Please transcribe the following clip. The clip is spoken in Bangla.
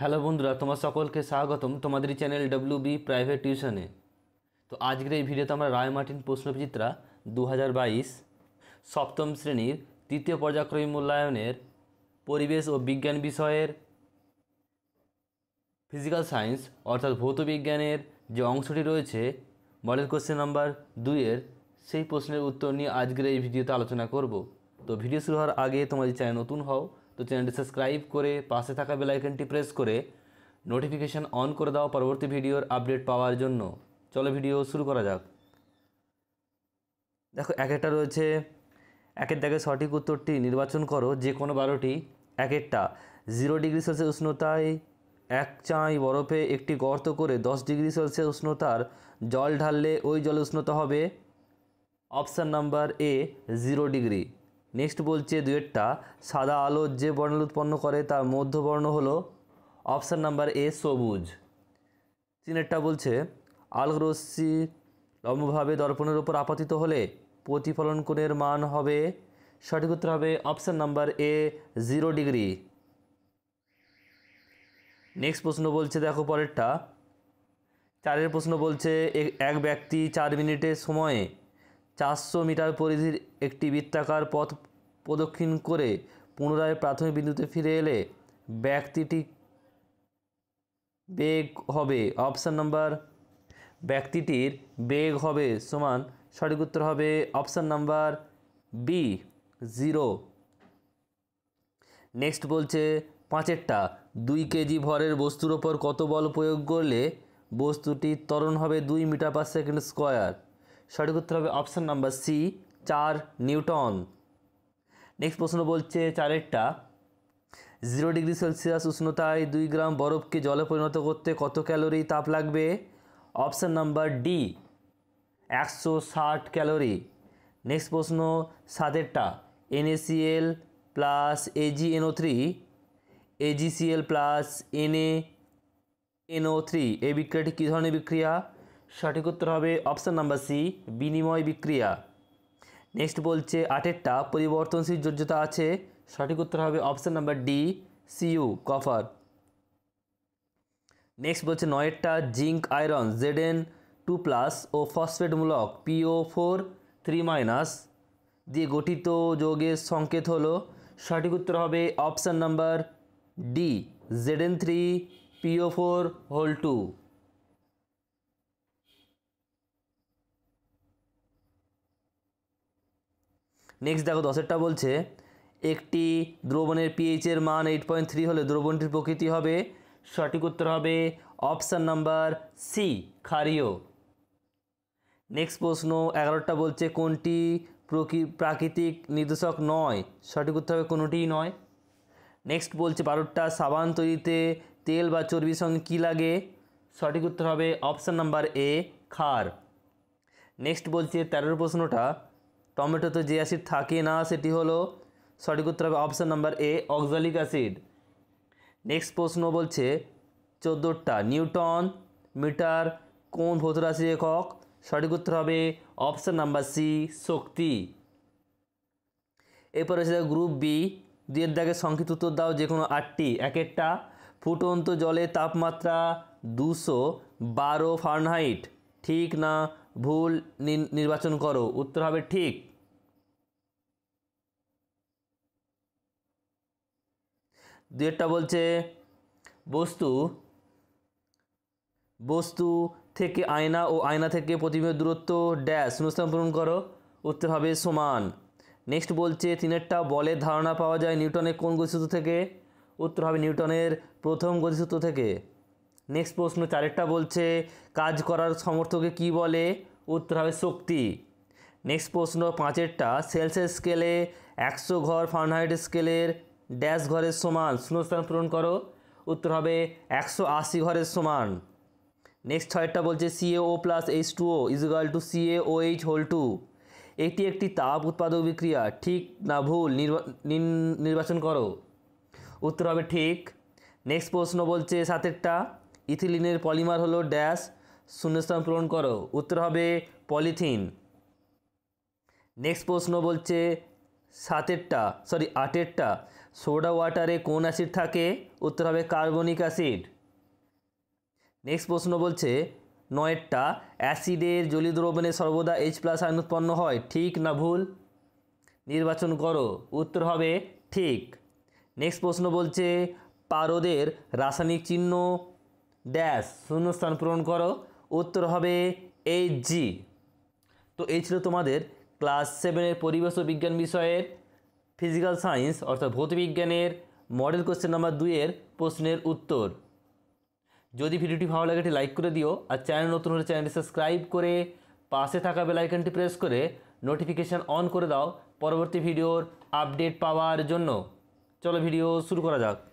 হ্যালো বন্ধুরা তোমার সকলকে স্বাগতম তোমাদের চ্যানেল ডব্লিউ বি প্রাইভেট টিউশনে তো আজকের এই ভিডিওতে আমরা রায় মার্টিন প্রশ্নবিচিত্রা দু সপ্তম শ্রেণীর তৃতীয় পর্যায়ক্রমিক মূল্যায়নের পরিবেশ ও বিজ্ঞান বিষয়ের ফিজিক্যাল সায়েন্স অর্থাৎ ভৌতবিজ্ঞানের যে অংশটি রয়েছে মডেল কোশ্চেন নাম্বার দুইয়ের সেই প্রশ্নের উত্তর নিয়ে আজকের এই ভিডিওতে আলোচনা করব তো ভিডিও শুরু হওয়ার আগে তোমাদের চ্যানেল নতুন হও তো চ্যানেলটি সাবস্ক্রাইব করে পাশে থাকা বেলাইকনটি প্রেস করে নোটিফিকেশান অন করে দাও পরবর্তী ভিডিওর আপডেট পাওয়ার জন্য চলো ভিডিও শুরু করা যাক দেখো এক একটা রয়েছে একের দাগে সঠিক উত্তরটি নির্বাচন করো যে কোনো বারোটি এক একটা জিরো ডিগ্রি সেলসিয়াস উষ্ণতায় এক চাঁই বরফে একটি গর্ত করে দশ ডিগ্রি সেলসিয়াস উষ্ণতার জল ঢাললে ওই জল উষ্ণতা হবে option number A zero degree next বলছে দুয়েরটা সাদা আলো যে বর্ণ উৎপন্ন করে তার মধ্যবর্ণ হলো অপশান নাম্বার এ সবুজ তিনেরটা বলছে আলোকরশ্মি লম্বভাবে দর্পণের ওপর আপাতিত হলে প্রতিফলন কোণের মান হবে সঠিক উত্তর হবে option number A zero degree next প্রশ্ন বলছে দেখো পরেরটা চারের প্রশ্ন বলছে এক ব্যক্তি চার মিনিটের সময়ে চারশো মিটার পরিধির একটি বৃত্তাকার পথ প্রদক্ষিণ করে পুনরায় প্রাথমিক বিন্দুতে ফিরে এলে ব্যক্তিটি বেগ হবে অপশান নাম্বার ব্যক্তিটির বেগ হবে সমান সঠিক উত্তর হবে option number B zero next বলছে পাঁচেরটা দুই কেজি ভরের বস্তুর ওপর কত বল প্রয়োগ করলে বস্তুটি তরণ হবে দুই মিটার পার সেকেন্ড স্কোয়ার সঠিক উত্তর হবে অপশান নাম্বার সি চার নিউটন নেক্সট প্রশ্ন বলছে চারেরটা জিরো ডিগ্রি সেলসিয়াস উষ্ণতায় দুই গ্রাম বরফকে জলে পরিণত করতে কত ক্যালোরি তাপ লাগবে অপশান নাম্বার ডি একশো ষাট ক্যালোরি নেক্সট প্রশ্ন সাতেরটা NaCl plus AgNO three AgCl plus Na NO three এই বিক্রিয়াটি কী ধরনের বিক্রিয়া সঠিক উত্তর হবে অপশান নাম্বার সি বিনিময় বিক্রিয়া নেক্সট বলছে আটেরটা পরিবর্তনশীল যোজ্যতা আছে সঠিক উত্তর হবে option number D CU copper next বলছে নয়েরটা zinc iron Zn two plus ও ফসফেট মূলক পিও ফোর থ্রি মাইনাস দিয়ে গঠিত যোগের সংকেত হলো সঠিক উত্তর হবে option number D Zn three PO four whole two next দেখো দশেরটা বলছে একটি দ্রবণের পিএইচের মান এইট পয়েন্ট থ্রি হলে দ্রবণটির প্রকৃতি হবে সঠিক উত্তর হবে অপশান নাম্বার সি খারিও নেক্সট প্রশ্ন এগারোটা বলছে কোনটি প্রাকৃতিক নির্দেশক নয় সঠিক উত্তর হবে কোনোটিই নয় নেক্সট বলছে বারোটা সাবান তৈরিতে তেল বা চর্বির সঙ্গে কী লাগে সঠিক উত্তর হবে অপশান নাম্বার এ খার নেক্সট বলছে তেরোর প্রশ্নটা টমেটোতে যে অ্যাসিড থাকে না সেটি হলো সঠিক উত্তর হবে option number A oxalic acid next প্রশ্ন বলছে চোদ্দোটা নিউটন মিটার কোন ভৌত রাশি একক সঠিক উত্তর হবে অপশান নাম্বার সি শক্তি এরপর আছে গ্রুপ বি দুয়ের দাগে সংক্ষিপ্ত উত্তর দাও যে কোনো আটটি এক একটা ফুটন্ত জলে তাপমাত্রা দুশো বারো ফার্নহাইট ঠিক না ভুল নির্বাচন করো উত্তর হবে ঠিক দুয়েরটা বলছে বস্তু বস্তু থেকে আয়না ও আয়না থেকে প্রতিবিম্বের দূরত্ব ড্যাশ শূন্যস্থান পূরণ করো উত্তর হবে সমান নেক্সট বলছে তিনেরটা বলের ধারণা পাওয়া যায় নিউটনের কোন গতিসূত্র থেকে উত্তর হবে নিউটনের প্রথম গতিসূত্র থেকে নেক্সট প্রশ্ন চারেরটা বলছে কাজ করার সমর্থকে কি বলে উত্তর হবে শক্তি নেক্সট প্রশ্ন পাঁচেরটা সেলসের স্কেলে একশো ঘর ফারেনহাইট স্কেলের ড্যাশ ঘরের সমান শূন্যস্থান পূরণ করো উত্তর হবে একশো আশি ঘরের সমান নেক্সট ছয়টা বলছে Ca O plus H two O ইজগাল two Ca O H whole two এটি একটি তাপ উৎপাদক বিক্রিয়া ঠিক না ভুল নির্বাচন করো উত্তর হবে ঠিক নেক্সট প্রশ্ন বলছে সাতেরটা ইথিলিনের পলিমার হলো ড্যাশ শূন্যস্থান পূরণ করো উত্তর হবে পলিথিন নেক্সট প্রশ্ন বলছে সাতেরটা সরি আটেরটা সোডা ওয়াটারে কোন অ্যাসিড থাকে উত্তর হবে কার্বনিক অ্যাসিড নেক্সট প্রশ্ন বলছে নয়েরটা অ্যাসিডের জলীয় দ্রবণে সর্বদা এইচ প্লাস আইন উৎপন্ন হয় ঠিক না ভুল নির্বাচন করো উত্তর হবে ঠিক নেক্সট প্রশ্ন বলছে পারদের রাসায়নিক চিহ্ন ড্যাশ শূন্যস্থান পূরণ করো উত্তর হবে এইচ জি তো এই ছিল তোমাদের ক্লাস সেভেনের পরিবেশ ও বিজ্ঞান বিষয়ের ফিজিক্যাল সায়েন্স অর্থাৎ ভৌতবিজ্ঞানের মডেল কোশ্চেন নাম্বার দুইয়ের প্রশ্নের উত্তর যদি ভিডিওটি ভালো লাগে এটি লাইক করে দিও আর চ্যানেল নতুন হলে চ্যানেলটি সাবস্ক্রাইব করে পাশে থাকা বেলাইকনটি প্রেস করে নোটিফিকেশান অন করে দাও পরবর্তী ভিডিওর আপডেট পাওয়ার জন্য চলো ভিডিও শুরু করা যাক